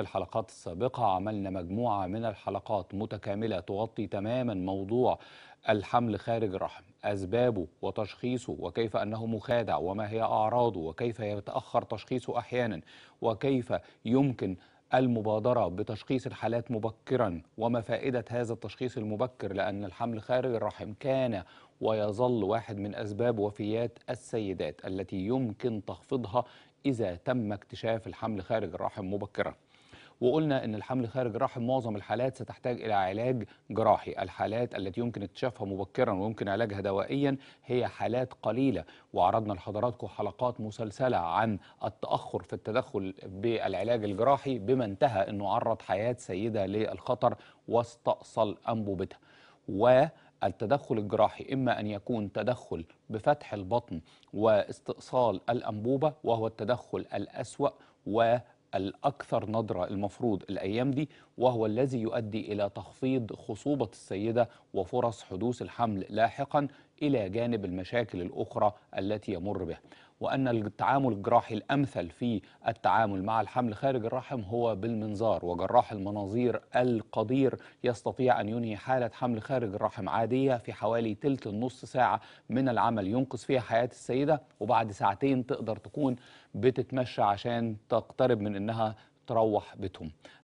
في الحلقات السابقة عملنا مجموعة من الحلقات متكاملة تغطي تماما موضوع الحمل خارج الرحم أسبابه وتشخيصه وكيف أنه مخادع وما هي أعراضه وكيف يتأخر تشخيصه أحيانا وكيف يمكن المبادرة بتشخيص الحالات مبكرا وما فائدة هذا التشخيص المبكر لأن الحمل خارج الرحم كان ويظل واحد من أسباب وفيات السيدات التي يمكن تخفيضها إذا تم اكتشاف الحمل خارج الرحم مبكرا وقلنا ان الحمل خارج الرحم معظم الحالات ستحتاج الى علاج جراحي الحالات التي يمكن اكتشافها مبكرا ويمكن علاجها دوائيا هي حالات قليله وعرضنا لحضراتكم حلقات مسلسله عن التاخر في التدخل بالعلاج الجراحي بما انتهى انه عرض حياه سيده للخطر واستأصل أنبوبتها و التدخل الجراحي إما أن يكون تدخل بفتح البطن واستئصال الأنبوبة وهو التدخل الأسوأ و الأكثر نضرة المفروض الأيام دي وهو الذي يؤدي إلى تخفيض خصوبة السيدة وفرص حدوث الحمل لاحقا إلى جانب المشاكل الأخرى التي يمر بها وأن التعامل الجراحي الأمثل في التعامل مع الحمل خارج الرحم هو بالمنظار وجراح المناظير القدير يستطيع أن ينهي حالة حمل خارج الرحم عادية في حوالي تلت النص ساعة من العمل ينقذ فيها حياة السيدة وبعد ساعتين تقدر تكون بتتمشى عشان تقترب من أنها تروح بيتهم